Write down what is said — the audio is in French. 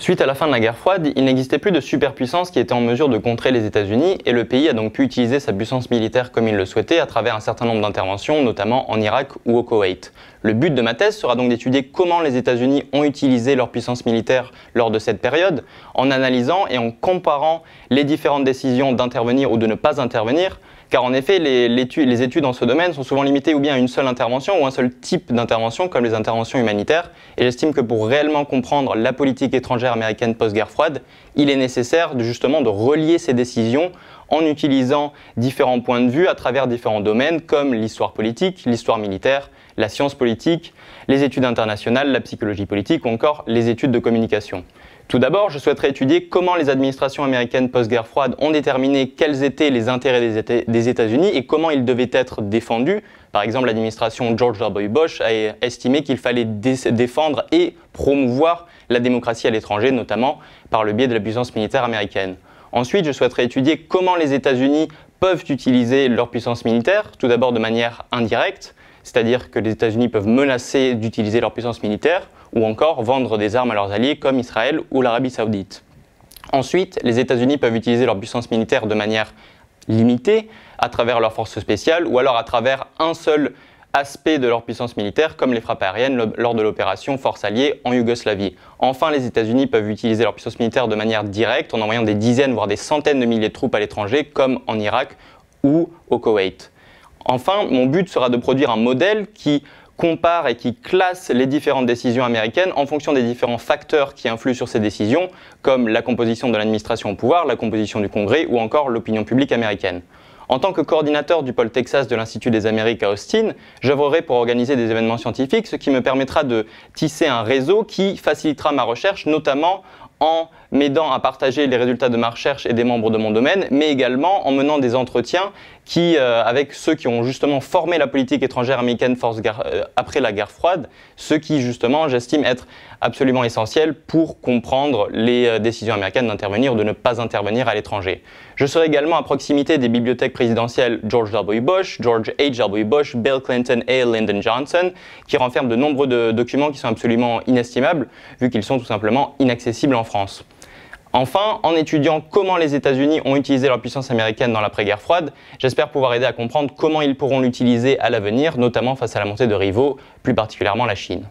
Suite à la fin de la guerre froide, il n'existait plus de superpuissance qui était en mesure de contrer les États-Unis et le pays a donc pu utiliser sa puissance militaire comme il le souhaitait à travers un certain nombre d'interventions, notamment en Irak ou au Koweït. Le but de ma thèse sera donc d'étudier comment les États-Unis ont utilisé leur puissance militaire lors de cette période, en analysant et en comparant les différentes décisions d'intervenir ou de ne pas intervenir car en effet, les, études dans ce domaine sont souvent limitées ou bien à une seule intervention ou un seul type d'intervention, comme les interventions humanitaires, et j'estime que pour réellement comprendre la politique étrangère américaine post-guerre froide, il est nécessaire justement de relier ces décisions en utilisant différents points de vue à travers différents domaines comme l'histoire politique, l'histoire militaire, la science politique, les études internationales, la psychologie politique ou encore les études de communication. Tout d'abord, je souhaiterais étudier comment les administrations américaines post-guerre froide ont déterminé quels étaient les intérêts des États-Unis et comment ils devaient être défendus. Par exemple, l'administration George W. Bush a estimé qu'il fallait défendre et promouvoir la démocratie à l'étranger, notamment par le biais de la puissance militaire américaine. Ensuite, je souhaiterais étudier comment les États-Unis peuvent utiliser leur puissance militaire, tout d'abord de manière indirecte, c'est-à-dire que les États-Unis peuvent menacer d'utiliser leur puissance militaire ou encore vendre des armes à leurs alliés comme Israël ou l'Arabie saoudite. Ensuite, les États-Unis peuvent utiliser leur puissance militaire de manière limitée à travers leurs forces spéciales ou alors à travers un seul aspect de leur puissance militaire comme les frappes aériennes lors de l'opération Force alliée en Yougoslavie. Enfin, les États-Unis peuvent utiliser leur puissance militaire de manière directe en envoyant des dizaines voire des centaines de milliers de troupes à l'étranger comme en Irak ou au Koweït. Enfin, mon but sera de produire un modèle qui compare et qui classe les différentes décisions américaines en fonction des différents facteurs qui influent sur ces décisions, comme la composition de l'administration au pouvoir, la composition du Congrès ou encore l'opinion publique américaine. En tant que coordinateur du pôle Texas de l'Institut des Amériques à Austin, j'œuvrerai pour organiser des événements scientifiques, ce qui me permettra de tisser un réseau qui facilitera ma recherche, notamment en m'aidant à partager les résultats de ma recherche et des membres de mon domaine, mais également en menant des entretiens qui, euh, avec ceux qui ont justement formé la politique étrangère américaine force euh, après la guerre froide, ce qui justement j'estime être absolument essentiel pour comprendre les euh, décisions américaines d'intervenir ou de ne pas intervenir à l'étranger. Je serai également à proximité des bibliothèques présidentielles George W. Bush, George H. W. Bush, Bill Clinton et Lyndon Johnson, qui renferment de nombreux documents qui sont absolument inestimables, vu qu'ils sont tout simplement inaccessibles en France. Enfin, en étudiant comment les États-Unis ont utilisé leur puissance américaine dans l'après-guerre froide, j'espère pouvoir aider à comprendre comment ils pourront l'utiliser à l'avenir, notamment face à la montée de rivaux, plus particulièrement la Chine.